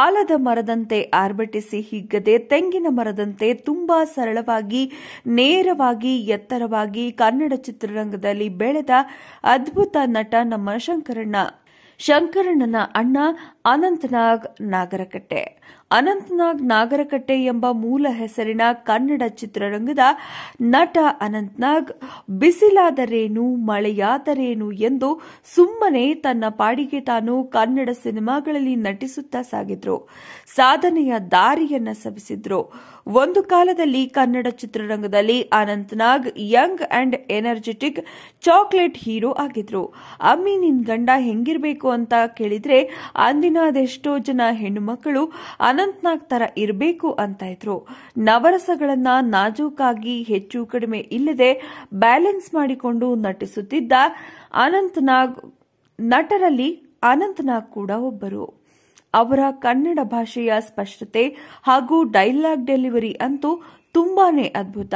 ಆಲದ ಮರದಂತೆ ಆರ್ಭಟಿಸಿ ಹಿಗ್ಗದೆ ತೆಂಗಿನ ಮರದಂತೆ ತುಂಬಾ ಸರಳವಾಗಿ ನೇರವಾಗಿ ಎತ್ತರವಾಗಿ ಕನ್ನಡ ಚಿತ್ರರಂಗದಲ್ಲಿ ಬೆಳೆದ ಅದ್ಭುತ ನಟ ನಮ್ಮ ಶಂಕರಣ್ಣ ಶಂಕರಣ್ಣನ ಅಣ್ಣ ಅನಂತನಾಗ್ ನಾಗರಕಟ್ಟೆ ಅನಂತನಾಗ್ ನಾಗರಕಟ್ಟೆ ಎಂಬ ಮೂಲ ಹೆಸರಿನ ಕನ್ನಡ ಚಿತ್ರರಂಗದ ನಟ ಅನಂತನಾಗ್ ಬಿಸಿಲಾದರೇನು ಮಳೆಯಾದರೇನು ಎಂದು ಸುಮ್ಮನೆ ತನ್ನ ಪಾಡಿಗೆ ತಾನು ಕನ್ನಡ ಸಿನಿಮಾಗಳಲ್ಲಿ ನಟಿಸುತ್ತಾ ಸಾಗಿದ್ರು ಸಾಧನೆಯ ದಾರಿಯನ್ನ ಸವಿಸಿದ್ರು ಒಂದು ಕಾಲದಲ್ಲಿ ಕನ್ನಡ ಚಿತ್ರರಂಗದಲ್ಲಿ Anant Nag young and energetic chocolate hero ಆಗಿದ್ರು ಅಮ್ಮಿ ನಿನ್ ಗಂಡ ಹೆಂಗಿರಬೇಕು ಅಂತ ಕೇಳಿದ್ರೆ ಅಂದಿನ ಊರಿನ ಅದೆಷ್ಟೋ ಜನ ಹೆಣ್ಣುಮಕ್ಕಳು ಅನಂತ್ನಾಗ್ ತರ ಇರಬೇಕು ಅಂತ ಇದ್ರು ನವರಸಗಳನ್ನ ನಾಜೂಕಾಗಿ ಹೆಚ್ಚು ಕಡಿಮೆ ಇಲ್ಲದೆ ಬ್ಯಾಲೆನ್ಸ್ ಮಾಡಿಕೊಂಡು ನಟಿಸುತ್ತಿದ್ದ ಅನಂತನಾಗ್ ನಟರಲ್ಲಿ ಅನಂತನಾಗ್ ಕೂಡ ಒಬ್ಬರು ಅವರ ಕನ್ನಡ ಭಾಷೆಯ ಸ್ಪಷ್ಟತೆ ಹಾಗೂ ಡೈಲಾಗ್ ಡೆಲಿವರಿ ಅಂತೂ ತುಂಬಾನೇ ಅದ್ಭುತ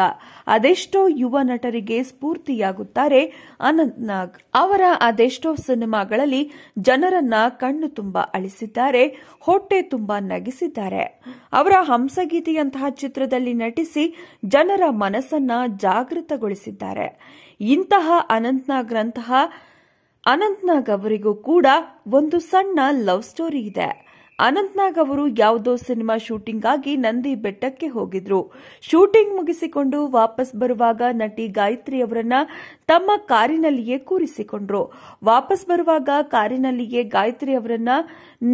ಅದೆಷ್ಟೋ ಯುವ ನಟರಿಗೆ ಸ್ಫೂರ್ತಿಯಾಗುತ್ತಾರೆ ಅನಂತ್ನಾಗ್ ಅವರ ಅದೆಷ್ಟೋ ಸಿನಿಮಾಗಳಲ್ಲಿ ಜನರನ್ನ ಕಣ್ಣು ತುಂಬಾ ಅಳಿಸಿದ್ದಾರೆ ಹೊಟ್ಟೆ ತುಂಬಾ ನಗಿಸಿದ್ದಾರೆ ಅವರ ಹಂಸಗೀತೆಯಂತಹ ಚಿತ್ರದಲ್ಲಿ ನಟಿಸಿ ಜನರ ಮನಸ್ಸನ್ನ ಜಾಗೃತಗೊಳಿಸಿದ್ದಾರೆ ಇಂತಹ ಅನಂತ್ನಾಗ್ರಂತಹ ಅನಂತ್ನಾಗ್ ಅವರಿಗೂ ಕೂಡ ಒಂದು ಸಣ್ಣ ಲವ್ ಸ್ಟೋರಿ ಇದೆ ಅನಂತ್ನಾಗ್ ಅವರು ಯಾವುದೋ ಸಿನಿಮಾ ಶೂಟಿಂಗ್ ಆಗಿ ನಂದಿ ಬೆಟ್ಟಕ್ಕೆ ಹೋಗಿದ್ರು ಶೂಟಿಂಗ್ ಮುಗಿಸಿಕೊಂಡು ವಾಪಸ್ ಬರುವಾಗ ನಟಿ ಗಾಯತ್ರಿ ಅವರನ್ನ ತಮ್ಮ ಕಾರಿನಲ್ಲಿಯೇ ಕೂರಿಸಿಕೊಂಡ್ರು ವಾಪಸ್ ಬರುವಾಗ ಕಾರಿನಲ್ಲಿಯೇ ಗಾಯತ್ರಿ ಅವರನ್ನ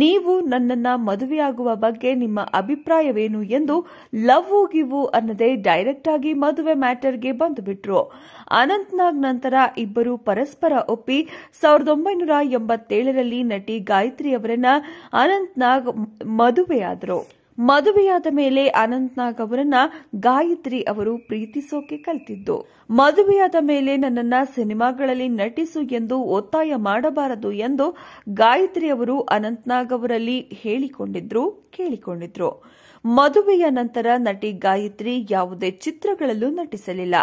ನೀವು ನನ್ನನ್ನ ಮದುವೆಯಾಗುವ ಬಗ್ಗೆ ನಿಮ್ಮ ಅಭಿಪ್ರಾಯವೇನು ಎಂದು ಲವ್ ಗಿವು ಅನ್ನದೇ ಡೈರೆಕ್ಟ್ ಆಗಿ ಮದುವೆ ಮ್ಯಾಟರ್ಗೆ ಬಂದು ಬಿಟ್ರು ಅನಂತ್ನಾಗ್ ನಂತರ ಇಬ್ಬರು ಪರಸ್ಪರ ಒಪ್ಪಿ ಸಾವಿರದ ಒಂಬೈನೂರ ಎಂಬತ್ತೇಳರಲ್ಲಿ ನಟಿ ಗಾಯತ್ರಿ ಅವರನ್ನ ಅನಂತ್ನಾಗ್ ಮದುವೆಯಾದರು ಮದುವೆಯಾದ ಮೇಲೆ ಅನಂತ್ನಾಗ್ ಅವರನ್ನ ಗಾಯತ್ರಿ ಅವರು ಪ್ರೀತಿಸೋಕೆ ಕಲ್ತಿದ್ದು ಮದುವೆಯಾದ ಮೇಲೆ ನನ್ನನ್ನ ಸಿನಿಮಾಗಳಲ್ಲಿ ನಟಿಸು ಎಂದು ಒತ್ತಾಯ ಮಾಡಬಾರದು ಎಂದು ಗಾಯತ್ರಿ ಅವರು ಅನಂತ್ನಾಗ್ ಅವರಲ್ಲಿ ಹೇಳಿಕೊಂಡಿದ್ರು ಕೇಳಿಕೊಂಡಿದ್ರು ಮದುವೆಯ ನಂತರ ನಟಿ ಗಾಯತ್ರಿ ಯಾವುದೇ ಚಿತ್ರಗಳಲ್ಲೂ ನಟಿಸಲಿಲ್ಲ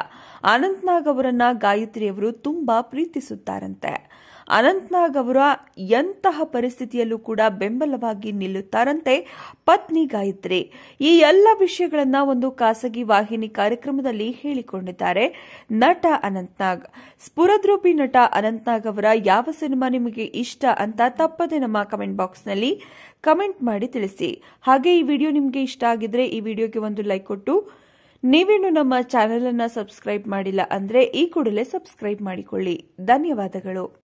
ಅನಂತ್ನಾಗ್ ಅವರನ್ನ ಗಾಯತ್ರಿ ಅವರು ತುಂಬಾ ಪ್ರೀತಿಸುತ್ತಾರಂತೆ ಅನಂತನಾಗ್ ಅವರ ಎಂತಹ ಪರಿಸ್ಥಿತಿಯಲ್ಲೂ ಕೂಡ ಬೆಂಬಲವಾಗಿ ನಿಲ್ಲುತ್ತಾರಂತೆ ಪತ್ನಿ ಗಾಯತ್ರಿ ಈ ಎಲ್ಲ ವಿಷಯಗಳನ್ನ ಒಂದು ಖಾಸಗಿ ವಾಹಿನಿ ಕಾರ್ಯಕ್ರಮದಲ್ಲಿ ಹೇಳಿಕೊಂಡಿದ್ದಾರೆ ನಟ ಅನಂತ್ನಾಗ್ ಸ್ಫುರದ್ರೂಪಿ ನಟ ಅನಂತ್ನಾಗ್ ಅವರ ಯಾವ ಸಿನಿಮಾ ನಿಮಗೆ ಇಷ್ಟ ಅಂತ ತಪ್ಪದೆ ನಮ್ಮ ಕಮೆಂಟ್ ಬಾಕ್ಸ್ನಲ್ಲಿ ಕಮೆಂಟ್ ಮಾಡಿ ತಿಳಿಸಿ ಹಾಗೆ ಈ ವಿಡಿಯೋ ನಿಮಗೆ ಇಷ್ಟ ಆಗಿದ್ರೆ ಈ ವಿಡಿಯೋಗೆ ಒಂದು ಲೈಕ್ ಕೊಟ್ಟು ನೀವೇನು ನಮ್ಮ ಚಾನೆಲ್ ಅನ್ನ ಸಬ್ಸ್ಕ್ರೈಬ್ ಮಾಡಿಲ್ಲ ಅಂದ್ರೆ ಈ ಕೂಡಲೇ ಸಬ್ಸ್ಕ್ರೈಬ್ ಮಾಡಿಕೊಳ್ಳಿ ಧನ್ಯವಾದಗಳು